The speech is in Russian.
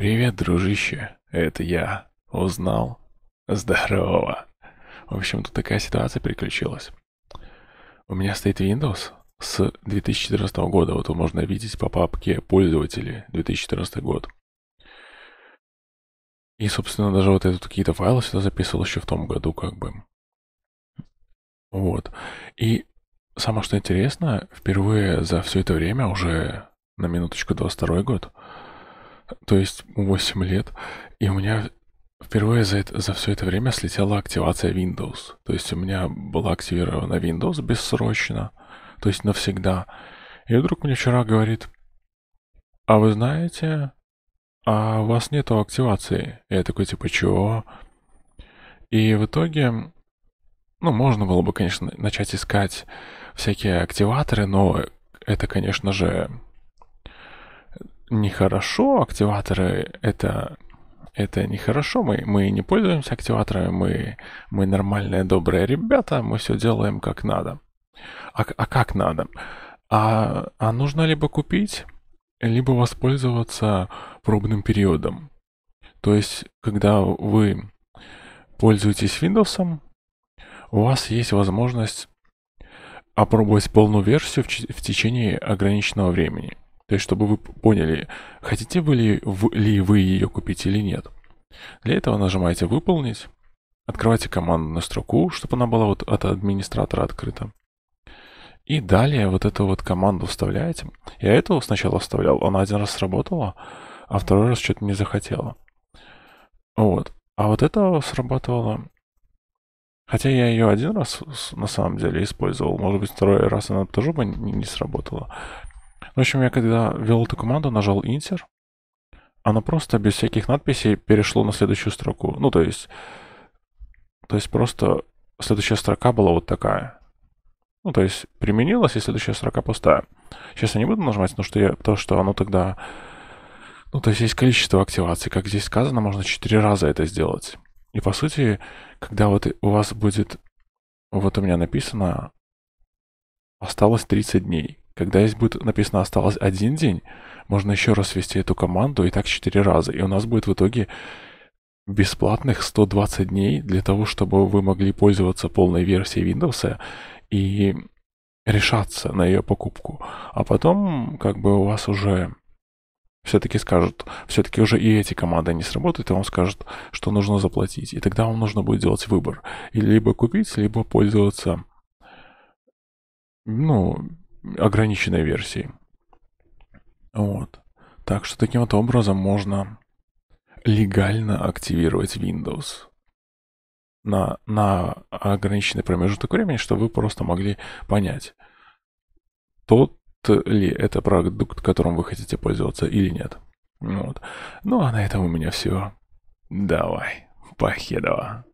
«Привет, дружище, это я. Узнал? Здорово!» В общем, тут такая ситуация приключилась. У меня стоит Windows с 2014 года. Вот его можно видеть по папке «Пользователи» 2014 год. И, собственно, даже вот этот какие-то файлы сюда записывал еще в том году, как бы. Вот. И самое что интересно, впервые за все это время, уже на минуточку 22 год, то есть 8 лет, и у меня впервые за, это, за все это время слетела активация Windows. То есть у меня была активирована Windows бессрочно, то есть навсегда. И вдруг мне вчера говорит, а вы знаете, а у вас нету активации. я такой, типа, чего? И в итоге, ну, можно было бы, конечно, начать искать всякие активаторы, но это, конечно же, нехорошо, активаторы это, это нехорошо, мы, мы не пользуемся активаторами, мы, мы нормальные, добрые ребята, мы все делаем как надо. А, а как надо? А, а нужно либо купить, либо воспользоваться пробным периодом. То есть, когда вы пользуетесь Windows, у вас есть возможность опробовать полную версию в, в течение ограниченного времени – то есть, чтобы вы поняли, хотите вы ли, в, ли вы ее купить или нет. Для этого нажимаете «Выполнить», открываете командную строку, чтобы она была вот от администратора открыта. И далее вот эту вот команду вставляете. Я эту сначала вставлял, она один раз сработала, а второй раз что-то не захотела. Вот. А вот это сработало. Хотя я ее один раз на самом деле использовал. Может быть, второй раз она тоже бы не сработала. В общем, я когда ввел эту команду, нажал Enter, оно просто без всяких надписей перешло на следующую строку. Ну, то есть, то есть просто следующая строка была вот такая. Ну, то есть применилась, и следующая строка пустая. Сейчас я не буду нажимать, потому что, я, потому что оно тогда... Ну, то есть есть количество активаций. Как здесь сказано, можно четыре раза это сделать. И, по сути, когда вот у вас будет... Вот у меня написано... Осталось 30 дней. Когда здесь будет написано «осталось один день», можно еще раз ввести эту команду, и так 4 раза. И у нас будет в итоге бесплатных 120 дней для того, чтобы вы могли пользоваться полной версией Windows и решаться на ее покупку. А потом, как бы у вас уже все-таки скажут, все-таки уже и эти команды не сработают, и он скажет, что нужно заплатить. И тогда вам нужно будет делать выбор. И либо купить, либо пользоваться, ну, ограниченной версии. Вот. Так что таким вот образом можно легально активировать Windows на, на ограниченный промежуток времени, чтобы вы просто могли понять, тот ли это продукт, которым вы хотите пользоваться или нет. Вот. Ну а на этом у меня все. Давай, похедова.